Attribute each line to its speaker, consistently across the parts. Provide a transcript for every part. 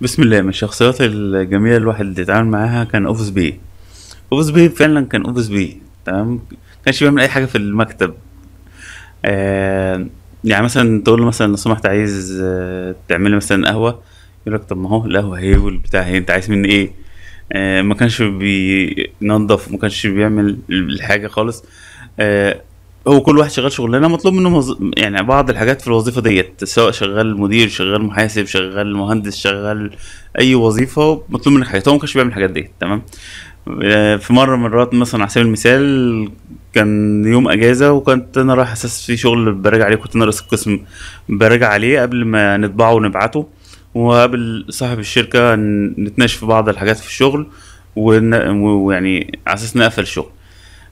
Speaker 1: بسم الله من الشخصيات الجميله الواحد اللي اتعامل معاها كان اوفيس بي اوفيس بي فعلا كان اوفيس بي تمام كانش بيعمل اي حاجه في المكتب آه يعني مثلا تقول له مثلا لو سمحت عايز آه، تعمل تعملي مثلا قهوه يقول لك طب ما هو القهوه اهي والبتاع اهي انت عايز مني ايه آه ما كانش بينظف ما كانش بيعمل الحاجه خالص آه هو كل واحد شغال شغلانه مطلوب منه مز... يعني بعض الحاجات في الوظيفه ديت سواء شغال مدير شغال محاسب شغال مهندس شغال اي وظيفه مطلوب منك حاجات هو ما كانش بيعمل الحاجات ديت تمام آه، في مره من المرات مثلا على سبيل المثال كان يوم اجازه وكنت انا رايح اساس في شغل براجع عليه كنت انا رئيس القسم براجع عليه قبل ما نطبعه ونبعته وقابل صاحب الشركه نتناقش في بعض الحاجات في الشغل ويعني على اساس نقفل الشغل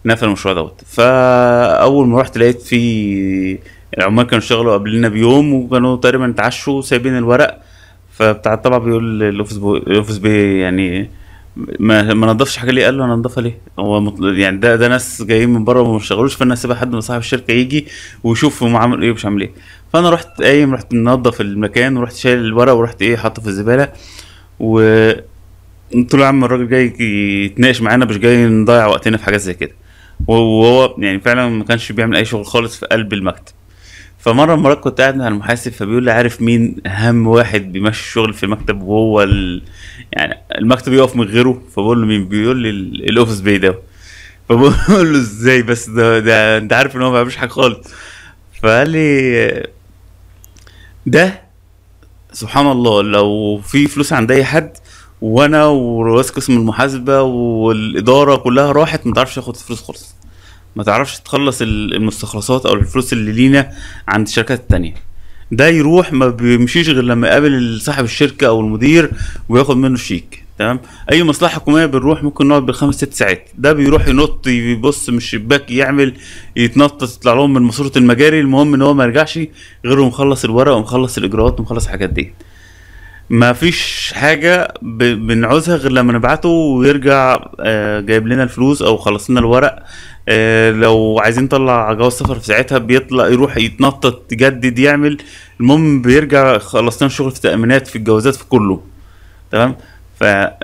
Speaker 1: نقفل المشروع دوت فاول ما رحت لقيت في العمال كانوا شغلوا قبلنا بيوم وكانوا تقريبا اتعشوا سايبين الورق فبتاع الطبع بيقول الاوفيس بو... الاوفيس بي يعني ما ما نضفش حاجه ليه قال له انا انضفها ليه هو مطل... يعني ده ده ناس جايين من بره وما بيشتغلوش فانا سيبها حد من صاحب الشركه يجي ويشوف هم عمل ايه ومش عامل ايه فانا رحت قايم رحت منظف المكان ورحت شايل الورق ورحت ايه حاطه في الزباله و قلت له يا عم الراجل جاي يتناقش معانا مش جاي نضيع وقتنا في حاجات زي كده وهو يعني فعلا ما كانش بيعمل اي شغل خالص في قلب المكتب فمره مرات كنت قاعد مع المحاسب فبيقول لي عارف مين اهم واحد بيمشي الشغل في المكتب وهو ال... يعني المكتب يقف من غيره فبقول له مين بيقول لي الاوفيس بي ده فبقول له ازاي بس ده, ده انت عارف ان هو ما بيعملش حاجه خالص فقال لي ده سبحان الله لو في فلوس عند اي حد وانا ورئيس قسم المحاسبه والاداره كلها راحت ما تعرفش ياخد فلوس خالص ما تعرفش تخلص المستخلصات او الفلوس اللي لينا عند الشركات التانية ده يروح ما بيمشيش غير لما يقابل صاحب الشركه او المدير وياخد منه شيك تمام اي مصلحه حكوميه بنروح ممكن نقعد بالخمس ست ساعات ده بيروح ينط يبص من الشباك يعمل يتنطط يطلع لهم من ماسوره المجاري المهم ان هو ما يرجعش غير مخلص الورق ومخلص الاجراءات ومخلص الحاجات دي ما فيش حاجة بنعوزها غير لما نبعته ويرجع آه، جايب لنا الفلوس او خلص لنا الورق آه، لو عايزين نطلع جواز سفر في ساعتها بيطلع يروح يتنطط يجدد يعمل المهم بيرجع خلصنا الشغل في التأمينات في الجوازات في كله تمام ف آه،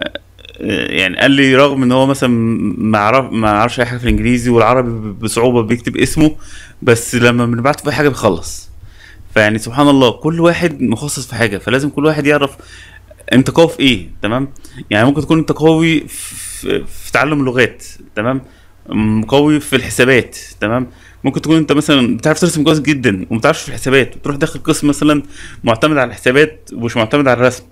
Speaker 1: يعني قال لي رغم ان هو مثلا ما عرف ما عرفش اي حاجه في الانجليزي والعربي بصعوبه بيكتب اسمه بس لما بنبعته في حاجه بيخلص فيعني سبحان الله كل واحد مخصص في حاجه فلازم كل واحد يعرف انت قوي في ايه تمام يعني ممكن تكون انت قوي في, في تعلم اللغات تمام قوي في الحسابات تمام ممكن تكون انت مثلا بتعرف ترسم كويس جدا وما بتعرفش في الحسابات وتروح داخل قسم مثلا معتمد على الحسابات ومش معتمد على الرسم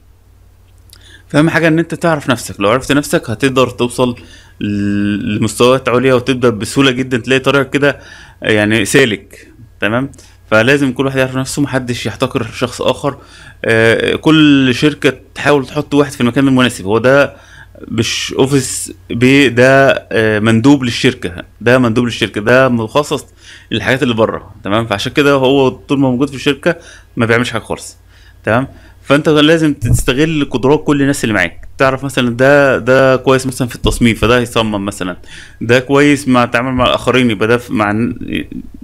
Speaker 1: فاهم حاجه ان انت تعرف نفسك لو عرفت نفسك هتقدر توصل لمستويات عليا وتبدا بسهوله جدا تلاقي طريقك كده يعني سالك تمام فلازم كل واحد يعرف نفسه محدش يحتقر شخص اخر آه، كل شركه تحاول تحط واحد في المكان المناسب هو ده مش اوفيس بي ده آه، مندوب للشركه ده مندوب للشركه ده مخصص للحاجات اللي بره تمام فعشان كده هو طول ما موجود في الشركه ما بيعملش حاجه خالص تمام فانت لازم تستغل قدرات كل الناس اللي معاك تعرف مثلا ده ده كويس مثلا في التصميم فده يصمم مثلا ده كويس مع التعامل مع الاخرين يبقى ده مع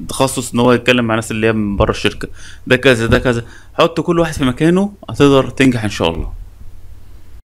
Speaker 1: تخصص ان هو يتكلم مع الناس اللي هي من بره الشركه ده كذا ده كذا حط كل واحد في مكانه هتقدر تنجح ان شاء الله